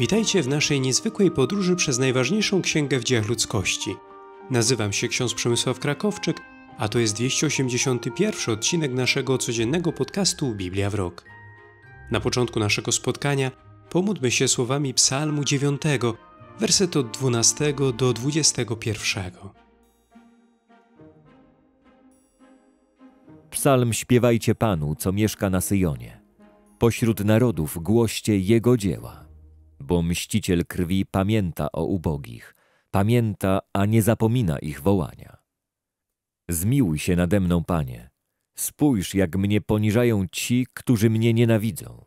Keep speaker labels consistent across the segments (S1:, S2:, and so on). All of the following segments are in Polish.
S1: Witajcie w naszej niezwykłej podróży przez najważniejszą księgę w dziejach ludzkości. Nazywam się ksiądz Przemysław Krakowczyk, a to jest 281 odcinek naszego codziennego podcastu Biblia w rok. Na początku naszego spotkania pomódlmy się słowami Psalmu 9, werset od 12 do 21.
S2: Psalm śpiewajcie Panu, co mieszka na Syjonie. Pośród narodów głoście Jego dzieła bo mściciel krwi pamięta o ubogich, pamięta, a nie zapomina ich wołania. Zmiłuj się nade mną, Panie. Spójrz, jak mnie poniżają ci, którzy mnie nienawidzą.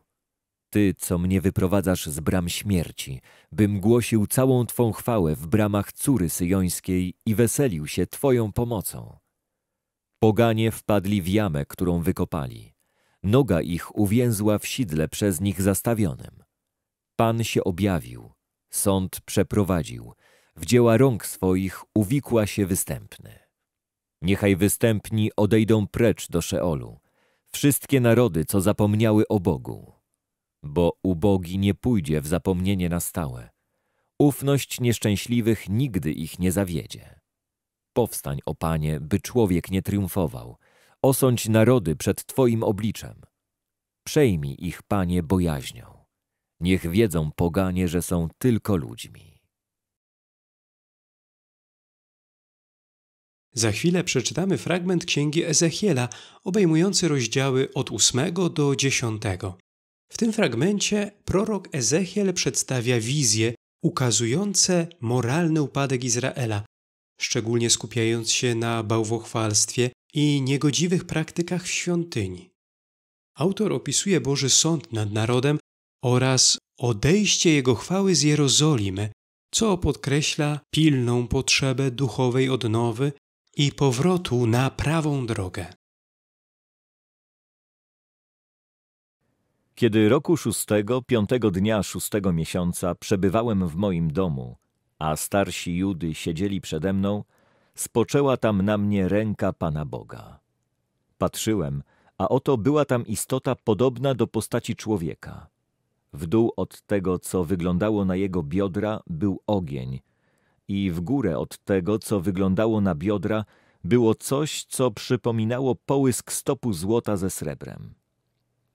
S2: Ty, co mnie wyprowadzasz z bram śmierci, bym głosił całą Twą chwałę w bramach córy syjońskiej i weselił się Twoją pomocą. Poganie wpadli w jamę, którą wykopali. Noga ich uwięzła w sidle przez nich zastawionym. Pan się objawił, sąd przeprowadził, w dzieła rąk swoich uwikła się występny. Niechaj występni odejdą precz do Szeolu, wszystkie narody, co zapomniały o Bogu. Bo ubogi nie pójdzie w zapomnienie na stałe. Ufność nieszczęśliwych nigdy ich nie zawiedzie. Powstań, o Panie, by człowiek nie triumfował. Osądź narody przed Twoim obliczem. Przejmij ich, Panie, bojaźnią. Niech wiedzą poganie, że są
S1: tylko ludźmi. Za chwilę przeczytamy fragment księgi Ezechiela, obejmujący rozdziały od 8 do 10. W tym fragmencie prorok Ezechiel przedstawia wizje ukazujące moralny upadek Izraela, szczególnie skupiając się na bałwochwalstwie i niegodziwych praktykach w świątyni. Autor opisuje Boży sąd nad narodem, oraz odejście Jego chwały z Jerozolimy, co podkreśla pilną potrzebę duchowej odnowy i powrotu na prawą drogę.
S2: Kiedy roku szóstego, piątego dnia szóstego miesiąca przebywałem w moim domu, a starsi Judy siedzieli przede mną, spoczęła tam na mnie ręka Pana Boga. Patrzyłem, a oto była tam istota podobna do postaci człowieka. W dół od tego, co wyglądało na jego biodra, był ogień, i w górę od tego, co wyglądało na biodra, było coś, co przypominało połysk stopu złota ze srebrem.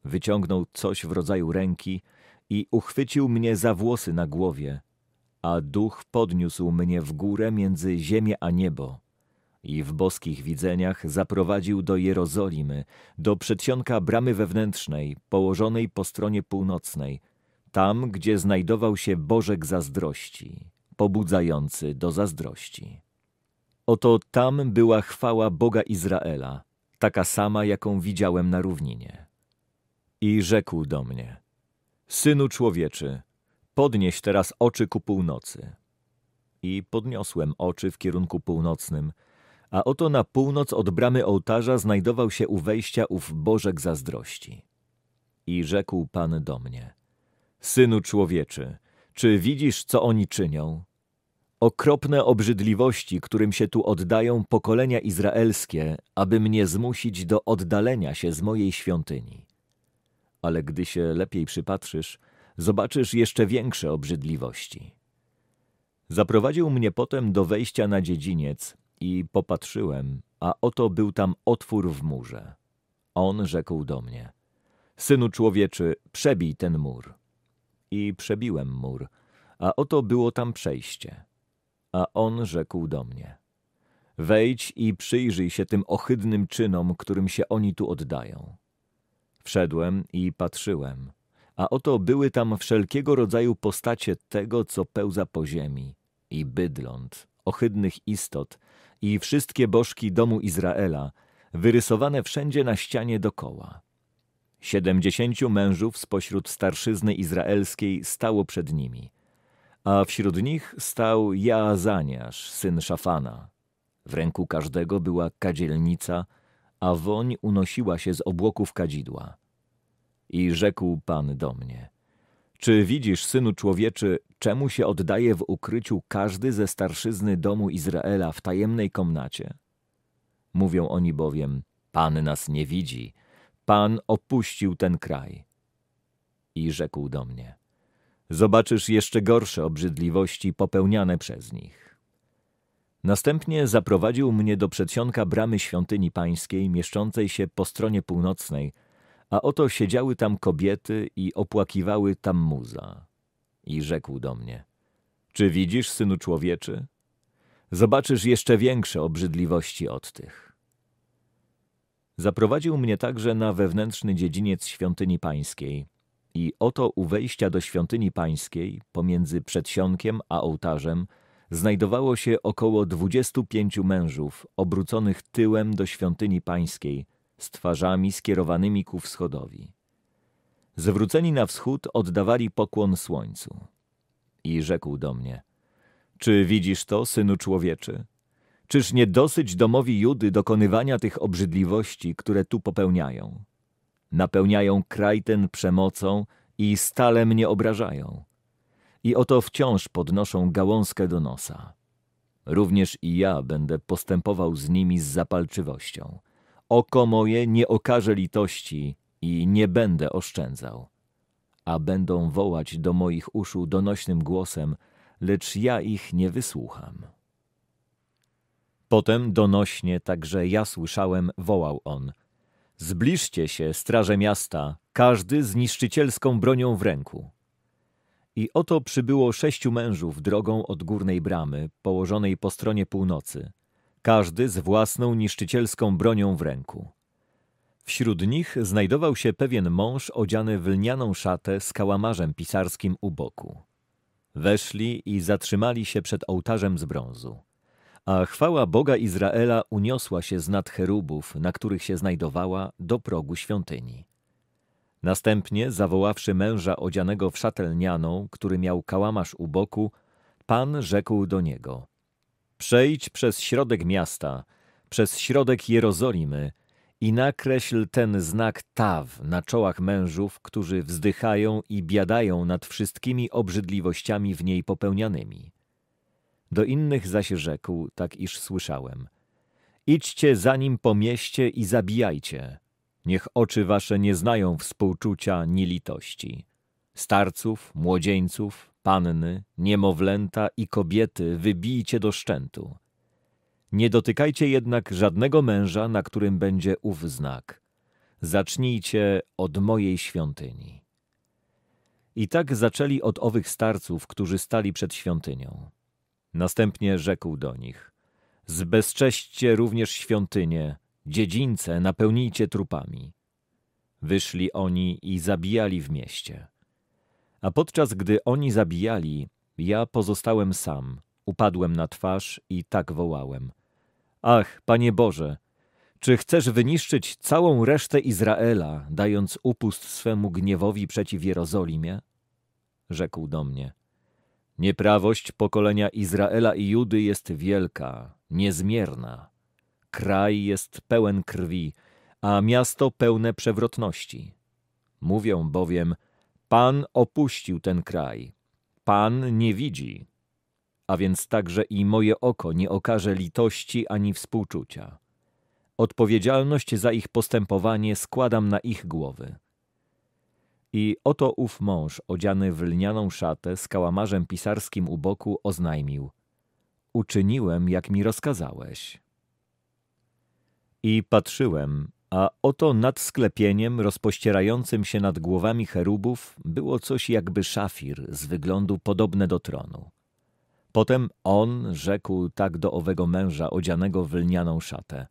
S2: Wyciągnął coś w rodzaju ręki i uchwycił mnie za włosy na głowie, a duch podniósł mnie w górę między ziemię a niebo i w boskich widzeniach zaprowadził do Jerozolimy, do przedsionka bramy wewnętrznej, położonej po stronie północnej, tam gdzie znajdował się Bożek zazdrości, pobudzający do zazdrości. Oto tam była chwała Boga Izraela, taka sama, jaką widziałem na równinie. I rzekł do mnie, Synu człowieczy, podnieś teraz oczy ku północy. I podniosłem oczy w kierunku północnym, a oto na północ od bramy ołtarza znajdował się u wejścia ów Bożek zazdrości. I rzekł Pan do mnie – Synu człowieczy, czy widzisz, co oni czynią? Okropne obrzydliwości, którym się tu oddają pokolenia izraelskie, aby mnie zmusić do oddalenia się z mojej świątyni. Ale gdy się lepiej przypatrzysz, zobaczysz jeszcze większe obrzydliwości. Zaprowadził mnie potem do wejścia na dziedziniec i popatrzyłem, a oto był tam otwór w murze. On rzekł do mnie, Synu człowieczy, przebij ten mur i przebiłem mur, a oto było tam przejście. A on rzekł do mnie: Wejdź i przyjrzyj się tym ohydnym czynom, którym się oni tu oddają. Wszedłem i patrzyłem, a oto były tam wszelkiego rodzaju postacie tego, co pełza po ziemi, i bydląt, ohydnych istot, i wszystkie bożki domu Izraela, wyrysowane wszędzie na ścianie dokoła. Siedemdziesięciu mężów spośród starszyzny izraelskiej stało przed nimi, a wśród nich stał Jaazaniasz, syn Szafana. W ręku każdego była kadzielnica, a woń unosiła się z obłoków kadzidła. I rzekł Pan do mnie, czy widzisz, synu człowieczy, czemu się oddaje w ukryciu każdy ze starszyzny domu Izraela w tajemnej komnacie? Mówią oni bowiem, Pan nas nie widzi – Pan opuścił ten kraj. I rzekł do mnie, zobaczysz jeszcze gorsze obrzydliwości popełniane przez nich. Następnie zaprowadził mnie do przedsionka bramy świątyni pańskiej mieszczącej się po stronie północnej, a oto siedziały tam kobiety i opłakiwały tam muza. I rzekł do mnie, czy widzisz, synu człowieczy? Zobaczysz jeszcze większe obrzydliwości od tych. Zaprowadził mnie także na wewnętrzny dziedziniec świątyni pańskiej. I oto u wejścia do świątyni pańskiej, pomiędzy przedsionkiem a ołtarzem, znajdowało się około dwudziestu pięciu mężów obróconych tyłem do świątyni pańskiej, z twarzami skierowanymi ku wschodowi. Zwróceni na wschód oddawali pokłon słońcu. I rzekł do mnie, czy widzisz to, synu człowieczy? Czyż nie dosyć domowi Judy dokonywania tych obrzydliwości, które tu popełniają? Napełniają kraj ten przemocą i stale mnie obrażają. I oto wciąż podnoszą gałązkę do nosa. Również i ja będę postępował z nimi z zapalczywością. Oko moje nie okaże litości i nie będę oszczędzał. A będą wołać do moich uszu donośnym głosem, lecz ja ich nie wysłucham. Potem donośnie, także ja słyszałem, wołał on. Zbliżcie się, straże miasta, każdy z niszczycielską bronią w ręku. I oto przybyło sześciu mężów drogą od górnej bramy, położonej po stronie północy, każdy z własną niszczycielską bronią w ręku. Wśród nich znajdował się pewien mąż odziany w lnianą szatę z kałamarzem pisarskim u boku. Weszli i zatrzymali się przed ołtarzem z brązu. A chwała Boga Izraela uniosła się z nad cherubów, na których się znajdowała, do progu świątyni. Następnie, zawoławszy męża odzianego w szatelnianą, który miał kałamarz u boku, Pan rzekł do niego – Przejdź przez środek miasta, przez środek Jerozolimy i nakreśl ten znak taw na czołach mężów, którzy wzdychają i biadają nad wszystkimi obrzydliwościami w niej popełnianymi. Do innych zaś rzekł, tak iż słyszałem. Idźcie za nim po mieście i zabijajcie. Niech oczy wasze nie znają współczucia ni litości. Starców, młodzieńców, panny, niemowlęta i kobiety wybijcie do szczętu. Nie dotykajcie jednak żadnego męża, na którym będzie ów znak. Zacznijcie od mojej świątyni. I tak zaczęli od owych starców, którzy stali przed świątynią. Następnie rzekł do nich: Zbezcześćcie również świątynię, dziedzińce napełnijcie trupami. Wyszli oni i zabijali w mieście. A podczas gdy oni zabijali, ja pozostałem sam, upadłem na twarz i tak wołałem: Ach, panie Boże! Czy chcesz wyniszczyć całą resztę Izraela, dając upust swemu gniewowi przeciw Jerozolimie? Rzekł do mnie: Nieprawość pokolenia Izraela i Judy jest wielka, niezmierna. Kraj jest pełen krwi, a miasto pełne przewrotności. Mówią bowiem, Pan opuścił ten kraj, Pan nie widzi, a więc także i moje oko nie okaże litości ani współczucia. Odpowiedzialność za ich postępowanie składam na ich głowy. I oto ów mąż, odziany w lnianą szatę, z kałamarzem pisarskim u boku, oznajmił: Uczyniłem, jak mi rozkazałeś. I patrzyłem, a oto nad sklepieniem, rozpościerającym się nad głowami cherubów, było coś jakby szafir z wyglądu podobne do tronu. Potem on rzekł tak do owego męża odzianego w lnianą szatę.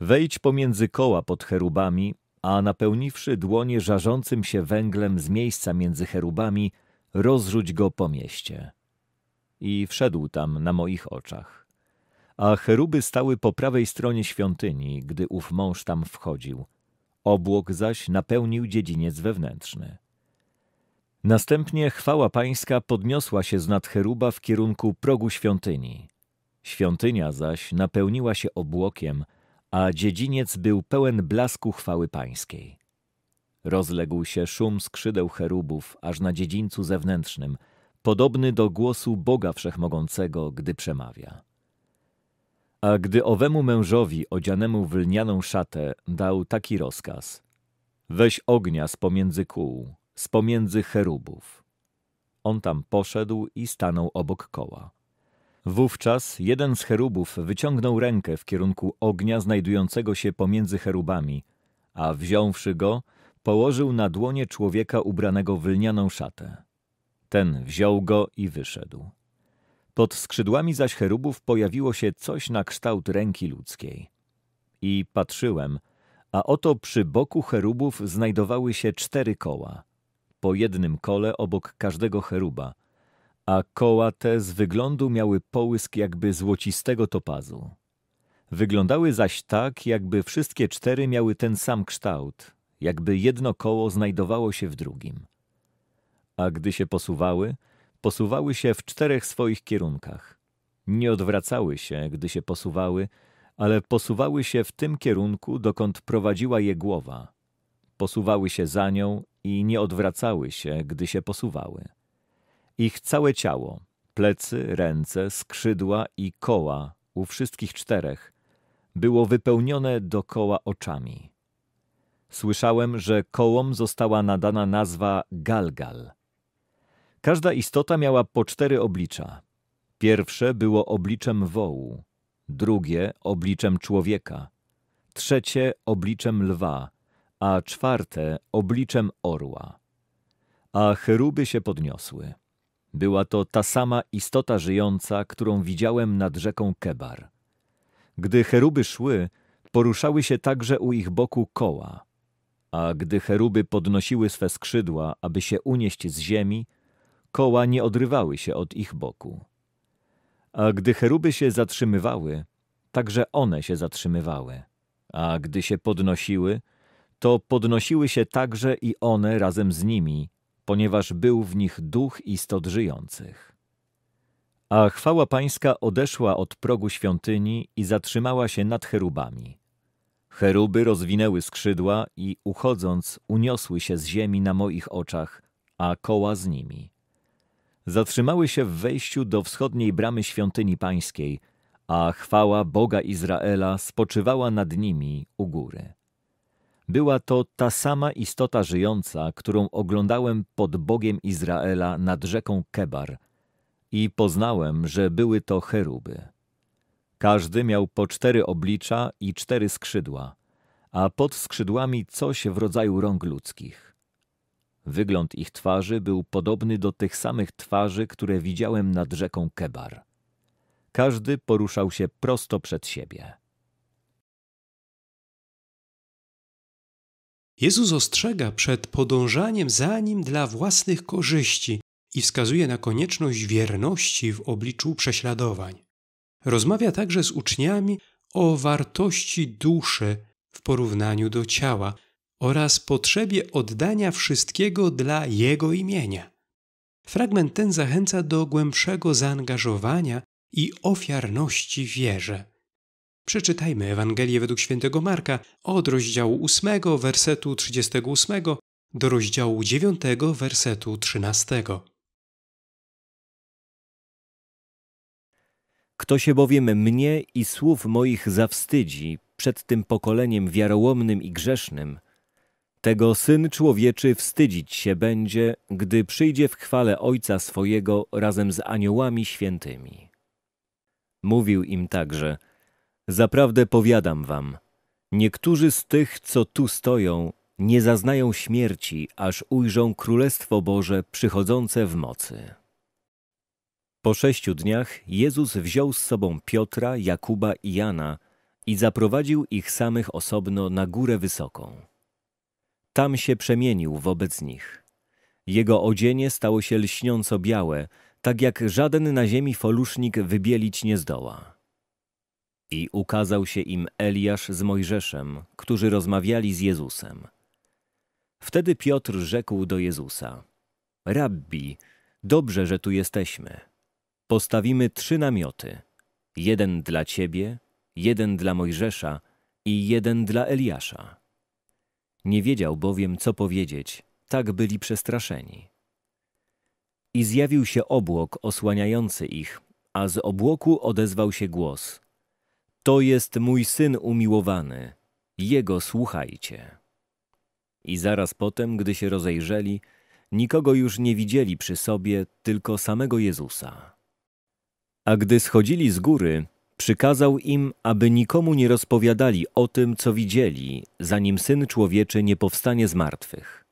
S2: Wejdź pomiędzy koła pod cherubami a napełniwszy dłonie żarzącym się węglem z miejsca między cherubami, rozrzuć go po mieście. I wszedł tam na moich oczach. A cheruby stały po prawej stronie świątyni, gdy ów mąż tam wchodził. Obłok zaś napełnił dziedziniec wewnętrzny. Następnie chwała pańska podniosła się z nad cheruba w kierunku progu świątyni. Świątynia zaś napełniła się obłokiem – a dziedziniec był pełen blasku chwały pańskiej. Rozległ się szum skrzydeł cherubów aż na dziedzińcu zewnętrznym, podobny do głosu Boga Wszechmogącego, gdy przemawia. A gdy owemu mężowi odzianemu w lnianą szatę dał taki rozkaz: Weź ognia z pomiędzy kół, z pomiędzy cherubów. On tam poszedł i stanął obok koła. Wówczas jeden z cherubów wyciągnął rękę w kierunku ognia znajdującego się pomiędzy cherubami, a wziąwszy go, położył na dłonie człowieka ubranego w lnianą szatę. Ten wziął go i wyszedł. Pod skrzydłami zaś cherubów pojawiło się coś na kształt ręki ludzkiej. I patrzyłem, a oto przy boku cherubów znajdowały się cztery koła. Po jednym kole obok każdego cheruba – a koła te z wyglądu miały połysk jakby złocistego topazu. Wyglądały zaś tak, jakby wszystkie cztery miały ten sam kształt, jakby jedno koło znajdowało się w drugim. A gdy się posuwały, posuwały się w czterech swoich kierunkach. Nie odwracały się, gdy się posuwały, ale posuwały się w tym kierunku, dokąd prowadziła je głowa. Posuwały się za nią i nie odwracały się, gdy się posuwały. Ich całe ciało, plecy, ręce, skrzydła i koła u wszystkich czterech było wypełnione dokoła oczami. Słyszałem, że kołom została nadana nazwa Galgal. Każda istota miała po cztery oblicza. Pierwsze było obliczem wołu, drugie obliczem człowieka, trzecie obliczem lwa, a czwarte obliczem orła. A cheruby się podniosły. Była to ta sama istota żyjąca, którą widziałem nad rzeką Kebar. Gdy cheruby szły, poruszały się także u ich boku koła, a gdy cheruby podnosiły swe skrzydła, aby się unieść z ziemi, koła nie odrywały się od ich boku. A gdy cheruby się zatrzymywały, także one się zatrzymywały, a gdy się podnosiły, to podnosiły się także i one razem z nimi, ponieważ był w nich duch istot żyjących. A chwała pańska odeszła od progu świątyni i zatrzymała się nad cherubami. Cheruby rozwinęły skrzydła i uchodząc uniosły się z ziemi na moich oczach, a koła z nimi. Zatrzymały się w wejściu do wschodniej bramy świątyni pańskiej, a chwała Boga Izraela spoczywała nad nimi u góry. Była to ta sama istota żyjąca, którą oglądałem pod Bogiem Izraela nad rzeką Kebar i poznałem, że były to cheruby. Każdy miał po cztery oblicza i cztery skrzydła, a pod skrzydłami coś w rodzaju rąk ludzkich. Wygląd ich twarzy był podobny do tych samych twarzy, które widziałem nad rzeką Kebar. Każdy poruszał się prosto przed siebie.
S1: Jezus ostrzega przed podążaniem za nim dla własnych korzyści i wskazuje na konieczność wierności w obliczu prześladowań. Rozmawia także z uczniami o wartości duszy w porównaniu do ciała oraz potrzebie oddania wszystkiego dla Jego imienia. Fragment ten zachęca do głębszego zaangażowania i ofiarności wierze. Przeczytajmy Ewangelię według świętego Marka od rozdziału 8, wersetu 38 do rozdziału 9, wersetu 13.
S2: Kto się bowiem mnie i słów moich zawstydzi przed tym pokoleniem wiarołomnym i grzesznym, tego Syn Człowieczy wstydzić się będzie, gdy przyjdzie w chwale Ojca swojego razem z aniołami świętymi. Mówił im także – Zaprawdę powiadam wam, niektórzy z tych, co tu stoją, nie zaznają śmierci, aż ujrzą Królestwo Boże przychodzące w mocy. Po sześciu dniach Jezus wziął z sobą Piotra, Jakuba i Jana i zaprowadził ich samych osobno na górę wysoką. Tam się przemienił wobec nich. Jego odzienie stało się lśniąco białe, tak jak żaden na ziemi folusznik wybielić nie zdoła. I ukazał się im Eliasz z Mojżeszem, którzy rozmawiali z Jezusem. Wtedy Piotr rzekł do Jezusa: Rabbi, dobrze, że tu jesteśmy. Postawimy trzy namioty: jeden dla ciebie, jeden dla Mojżesza i jeden dla Eliasza. Nie wiedział bowiem, co powiedzieć, tak byli przestraszeni. I zjawił się obłok osłaniający ich, a z obłoku odezwał się głos: to jest mój syn umiłowany, jego słuchajcie. I zaraz potem, gdy się rozejrzeli, nikogo już nie widzieli przy sobie, tylko samego Jezusa. A gdy schodzili z góry, przykazał im, aby nikomu nie rozpowiadali o tym, co widzieli, zanim Syn Człowieczy nie powstanie z martwych.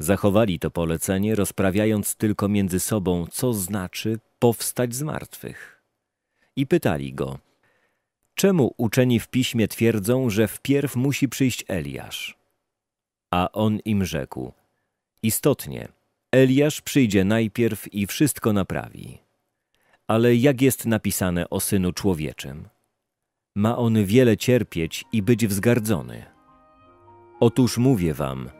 S2: Zachowali to polecenie, rozprawiając tylko między sobą, co znaczy powstać z martwych. I pytali go, Czemu uczeni w piśmie twierdzą, że wpierw musi przyjść Eliasz? A on im rzekł: Istotnie, Eliasz przyjdzie najpierw i wszystko naprawi. Ale jak jest napisane o synu człowieczym? Ma on wiele cierpieć i być wzgardzony. Otóż mówię wam,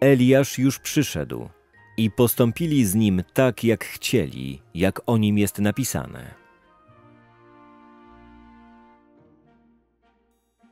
S2: Eliasz już przyszedł i postąpili z nim tak, jak chcieli,
S1: jak o nim jest napisane.